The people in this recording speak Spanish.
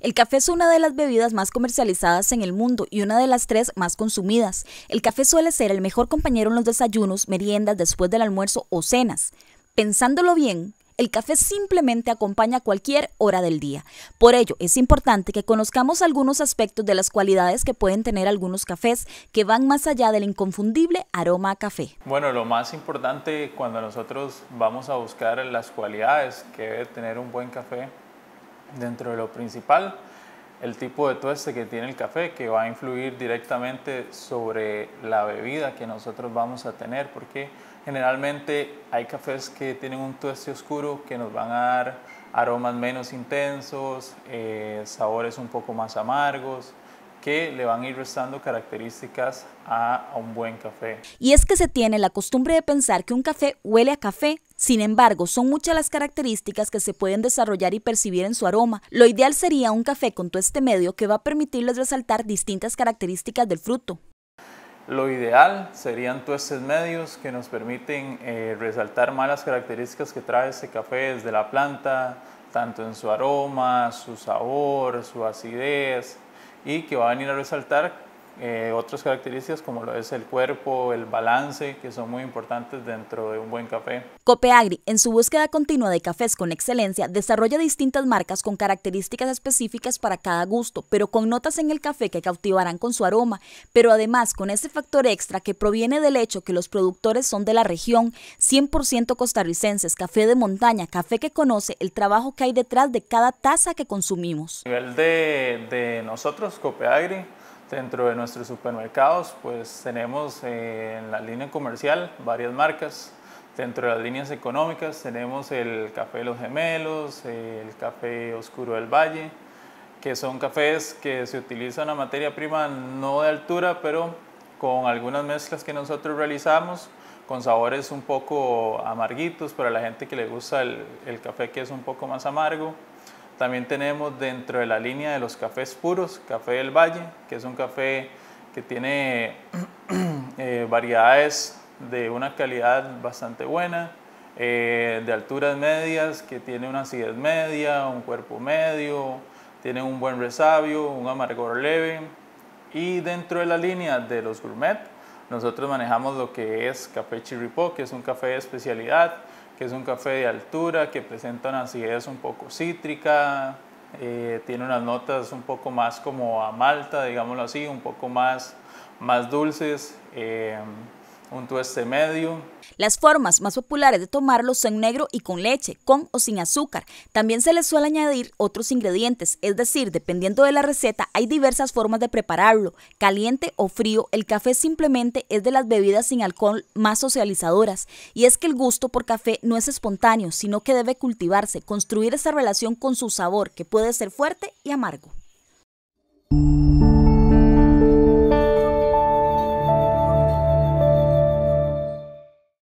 El café es una de las bebidas más comercializadas en el mundo y una de las tres más consumidas. El café suele ser el mejor compañero en los desayunos, meriendas, después del almuerzo o cenas. Pensándolo bien, el café simplemente acompaña cualquier hora del día. Por ello, es importante que conozcamos algunos aspectos de las cualidades que pueden tener algunos cafés que van más allá del inconfundible aroma a café. Bueno, lo más importante cuando nosotros vamos a buscar las cualidades que debe tener un buen café Dentro de lo principal, el tipo de tueste que tiene el café, que va a influir directamente sobre la bebida que nosotros vamos a tener, porque generalmente hay cafés que tienen un tueste oscuro que nos van a dar aromas menos intensos, eh, sabores un poco más amargos, que le van a ir restando características a, un buen café. Y es que se tiene la costumbre de pensar que un café huele a café. Sin embargo, son muchas las características que se pueden desarrollar y percibir en su aroma. Lo ideal sería un café con todo este medio que va a permitirles resaltar distintas características del fruto. Lo ideal serían tuestes medios que nos permiten eh, resaltar más las características que trae ese café desde la planta, tanto en su aroma, su sabor, su acidez, y que van a venir a resaltar eh, otras características como lo es el cuerpo, el balance, que son muy importantes dentro de un buen café. Copeagri, en su búsqueda continua de cafés con excelencia, desarrolla distintas marcas con características específicas para cada gusto, pero con notas en el café que cautivarán con su aroma, pero además con ese factor extra que proviene del hecho que los productores son de la región, 100% costarricenses, café de montaña, café que conoce el trabajo que hay detrás de cada taza que consumimos. A nivel de, de nosotros, Copeagri, Dentro de nuestros supermercados, pues tenemos eh, en la línea comercial varias marcas. Dentro de las líneas económicas tenemos el Café los Gemelos, el Café Oscuro del Valle, que son cafés que se utilizan una materia prima no de altura, pero con algunas mezclas que nosotros realizamos, con sabores un poco amarguitos para la gente que le gusta el café que es un poco más amargo. También tenemos dentro de la línea de los cafés puros, Café del Valle, que es un café que tiene eh, variedades de una calidad bastante buena, eh, de alturas medias, que tiene una acidez media, un cuerpo medio, tiene un buen resabio, un amargor leve. Y dentro de la línea de los gourmet, nosotros manejamos lo que es café Chiripó, que es un café de especialidad, que es un café de altura, que presenta una acidez un poco cítrica, eh, tiene unas notas un poco más como a malta, digámoslo así, un poco más, más dulces. Eh, un este medio. Las formas más populares de tomarlo son negro y con leche, con o sin azúcar. También se les suele añadir otros ingredientes, es decir, dependiendo de la receta hay diversas formas de prepararlo. Caliente o frío, el café simplemente es de las bebidas sin alcohol más socializadoras. Y es que el gusto por café no es espontáneo, sino que debe cultivarse, construir esa relación con su sabor, que puede ser fuerte y amargo.